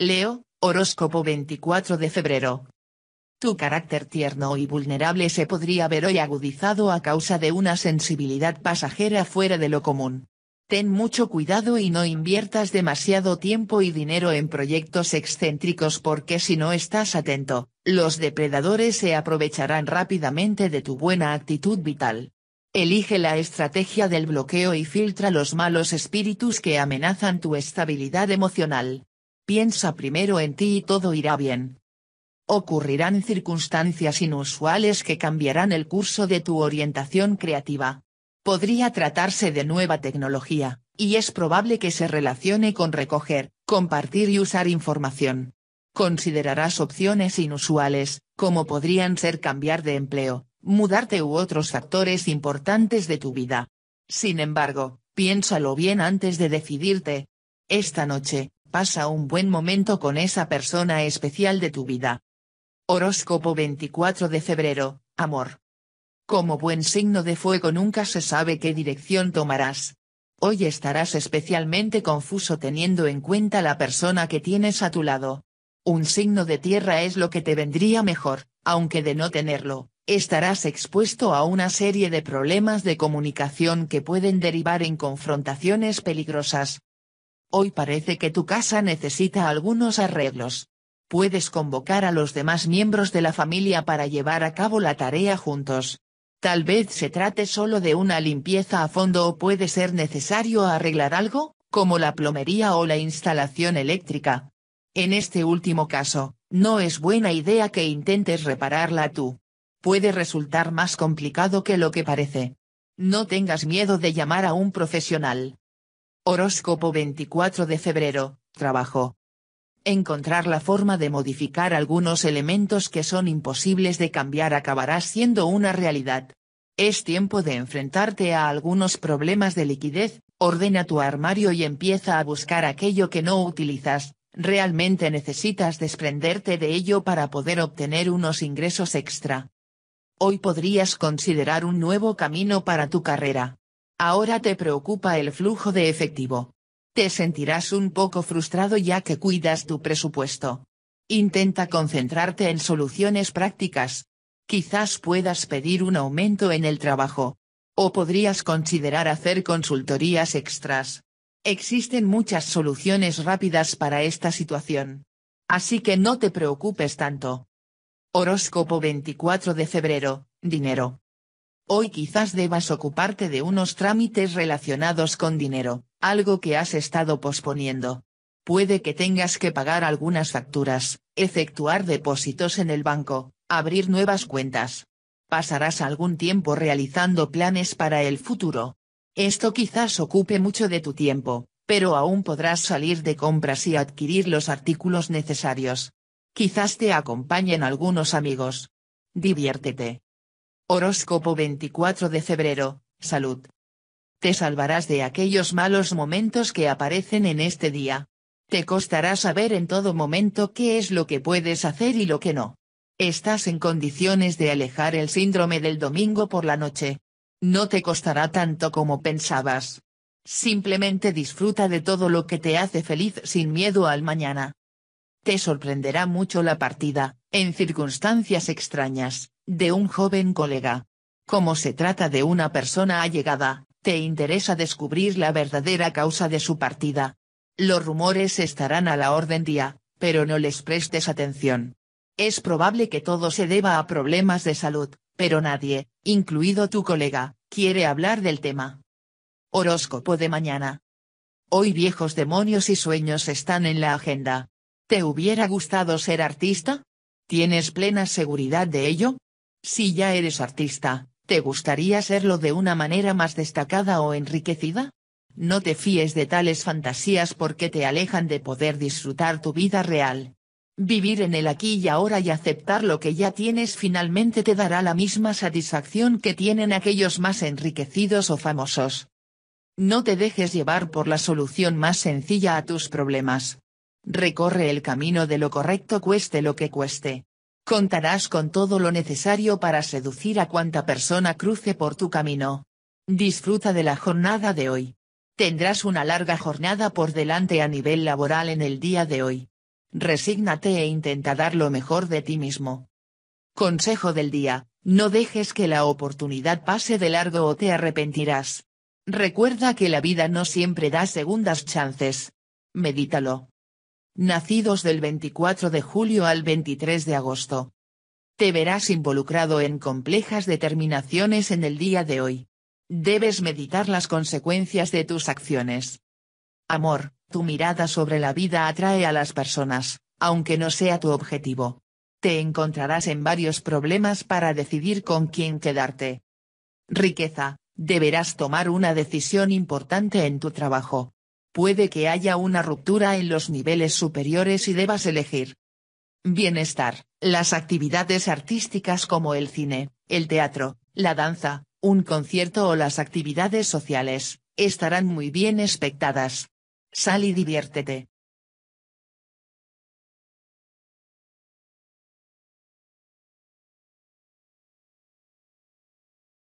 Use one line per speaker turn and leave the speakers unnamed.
Leo, horóscopo 24 de febrero. Tu carácter tierno y vulnerable se podría ver hoy agudizado a causa de una sensibilidad pasajera fuera de lo común. Ten mucho cuidado y no inviertas demasiado tiempo y dinero en proyectos excéntricos porque si no estás atento, los depredadores se aprovecharán rápidamente de tu buena actitud vital. Elige la estrategia del bloqueo y filtra los malos espíritus que amenazan tu estabilidad emocional piensa primero en ti y todo irá bien. Ocurrirán circunstancias inusuales que cambiarán el curso de tu orientación creativa. Podría tratarse de nueva tecnología, y es probable que se relacione con recoger, compartir y usar información. Considerarás opciones inusuales, como podrían ser cambiar de empleo, mudarte u otros factores importantes de tu vida. Sin embargo, piénsalo bien antes de decidirte. Esta noche, Pasa un buen momento con esa persona especial de tu vida. Horóscopo 24 de febrero, amor. Como buen signo de fuego nunca se sabe qué dirección tomarás. Hoy estarás especialmente confuso teniendo en cuenta la persona que tienes a tu lado. Un signo de tierra es lo que te vendría mejor, aunque de no tenerlo, estarás expuesto a una serie de problemas de comunicación que pueden derivar en confrontaciones peligrosas hoy parece que tu casa necesita algunos arreglos. Puedes convocar a los demás miembros de la familia para llevar a cabo la tarea juntos. Tal vez se trate solo de una limpieza a fondo o puede ser necesario arreglar algo, como la plomería o la instalación eléctrica. En este último caso, no es buena idea que intentes repararla tú. Puede resultar más complicado que lo que parece. No tengas miedo de llamar a un profesional. Horóscopo 24 de febrero, trabajo. Encontrar la forma de modificar algunos elementos que son imposibles de cambiar acabará siendo una realidad. Es tiempo de enfrentarte a algunos problemas de liquidez, ordena tu armario y empieza a buscar aquello que no utilizas, realmente necesitas desprenderte de ello para poder obtener unos ingresos extra. Hoy podrías considerar un nuevo camino para tu carrera. Ahora te preocupa el flujo de efectivo. Te sentirás un poco frustrado ya que cuidas tu presupuesto. Intenta concentrarte en soluciones prácticas. Quizás puedas pedir un aumento en el trabajo. O podrías considerar hacer consultorías extras. Existen muchas soluciones rápidas para esta situación. Así que no te preocupes tanto. Horóscopo 24 de febrero, dinero. Hoy quizás debas ocuparte de unos trámites relacionados con dinero, algo que has estado posponiendo. Puede que tengas que pagar algunas facturas, efectuar depósitos en el banco, abrir nuevas cuentas. Pasarás algún tiempo realizando planes para el futuro. Esto quizás ocupe mucho de tu tiempo, pero aún podrás salir de compras y adquirir los artículos necesarios. Quizás te acompañen algunos amigos. Diviértete. Horóscopo 24 de febrero, salud. Te salvarás de aquellos malos momentos que aparecen en este día. Te costará saber en todo momento qué es lo que puedes hacer y lo que no. Estás en condiciones de alejar el síndrome del domingo por la noche. No te costará tanto como pensabas. Simplemente disfruta de todo lo que te hace feliz sin miedo al mañana. Te sorprenderá mucho la partida, en circunstancias extrañas, de un joven colega. Como se trata de una persona allegada, te interesa descubrir la verdadera causa de su partida. Los rumores estarán a la orden día, pero no les prestes atención. Es probable que todo se deba a problemas de salud, pero nadie, incluido tu colega, quiere hablar del tema. Horóscopo de mañana. Hoy viejos demonios y sueños están en la agenda. ¿Te hubiera gustado ser artista? ¿Tienes plena seguridad de ello? Si ya eres artista, ¿te gustaría serlo de una manera más destacada o enriquecida? No te fíes de tales fantasías porque te alejan de poder disfrutar tu vida real. Vivir en el aquí y ahora y aceptar lo que ya tienes finalmente te dará la misma satisfacción que tienen aquellos más enriquecidos o famosos. No te dejes llevar por la solución más sencilla a tus problemas. Recorre el camino de lo correcto cueste lo que cueste. Contarás con todo lo necesario para seducir a cuanta persona cruce por tu camino. Disfruta de la jornada de hoy. Tendrás una larga jornada por delante a nivel laboral en el día de hoy. Resígnate e intenta dar lo mejor de ti mismo. Consejo del día, no dejes que la oportunidad pase de largo o te arrepentirás. Recuerda que la vida no siempre da segundas chances. Medítalo nacidos del 24 de julio al 23 de agosto. Te verás involucrado en complejas determinaciones en el día de hoy. Debes meditar las consecuencias de tus acciones. Amor, tu mirada sobre la vida atrae a las personas, aunque no sea tu objetivo. Te encontrarás en varios problemas para decidir con quién quedarte. Riqueza, deberás tomar una decisión importante en tu trabajo puede que haya una ruptura en los niveles superiores y debas elegir. Bienestar, las actividades artísticas como el cine, el teatro, la danza, un concierto o las actividades sociales, estarán muy bien expectadas. Sal y diviértete.